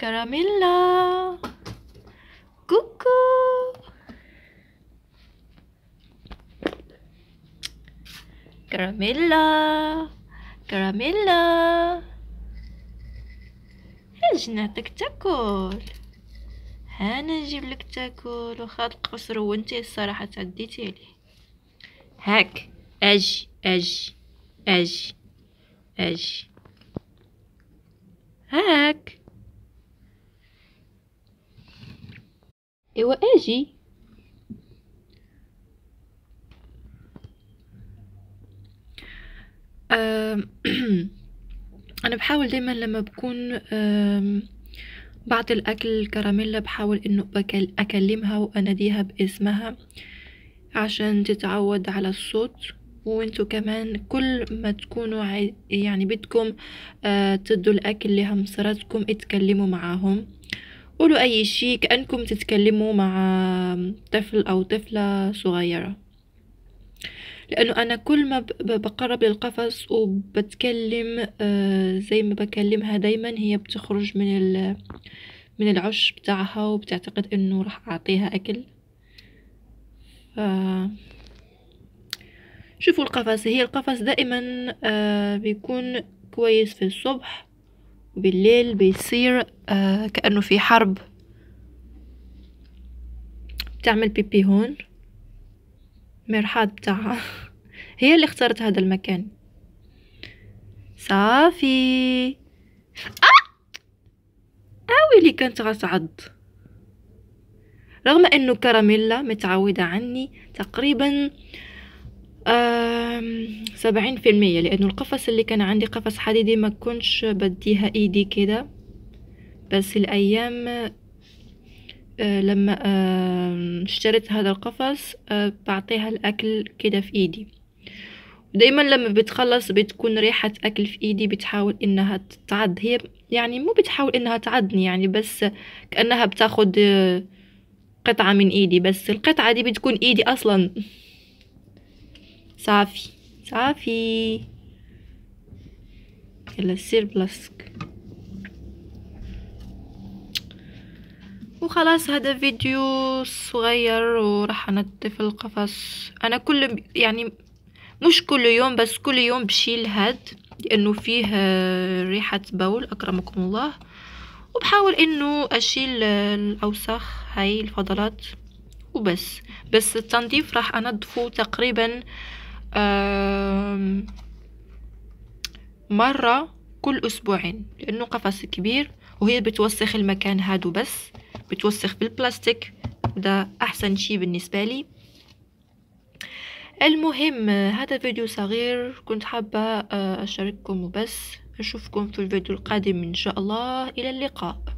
كراميلا كوكو كراميلا كراميلا اجي نعطيك تاكل هانا نجيب لك تاكل وخا القصر وانتي الصراحه تعديتي لي هاك اجي اجي اجي اجي هاك إوا أجي أنا بحاول دايما لما بكون بعض الأكل الكراميلا بحاول إنه بكل أكلمها وأناديها باسمها عشان تتعود على الصوت وانتو كمان كل ما تكونوا يعني بدكم آه، تدوا الأكل لهمسراتكم اتكلموا معاهم قولوا أي شيء كأنكم تتكلموا مع طفل أو طفلة صغيرة لأنه أنا كل ما بقرب للقفص وبتكلم آه، زي ما بكلمها دايما هي بتخرج من من العش بتاعها وبتعتقد أنه راح أعطيها أكل ف... شوفوا القفص هي القفص دائما آه، بيكون كويس في الصبح بالليل بيصير آه كأنه في حرب بتعمل بيبي هون مرحاض بتاعها هي اللي اختارت هذا المكان صافي آه! آويلي آه، كانت غتعض رغم انه كراميلا متعودة عني تقريبا سبعين في المية لأنه القفص اللي كان عندي قفص حديدي ما كنتش بديها ايدي كده بس الأيام آه، لما اشتريت هذا القفص آه، بعطيها الأكل كده في ايدي دايما لما بتخلص بتكون ريحة أكل في إيدي بتحاول إنها تتعد هي يعني مو بتحاول إنها تعدني يعني بس كأنها بتاخد آه، قطعة من إيدي بس القطعة دي بتكون إيدي أصلا صافي صافي يلا سير بلاصتك وخلاص هذا فيديو صغير وراح انظف القفص انا كل يعني مش كل يوم بس كل يوم بشيل هاد لانه فيه آه، ريحه بول اكرمكم الله وبحاول انه اشيل آه، الاوساخ هاي الفضلات وبس بس التنظيف راح انظفه تقريبا مرة كل أسبوعين لأنه قفص كبير وهي بتوسخ المكان هادو بس بتوسخ بالبلاستيك ده أحسن شي بالنسبة لي المهم هذا فيديو صغير كنت حابة آه، أشارككم وبس أشوفكم في الفيديو القادم إن شاء الله إلى اللقاء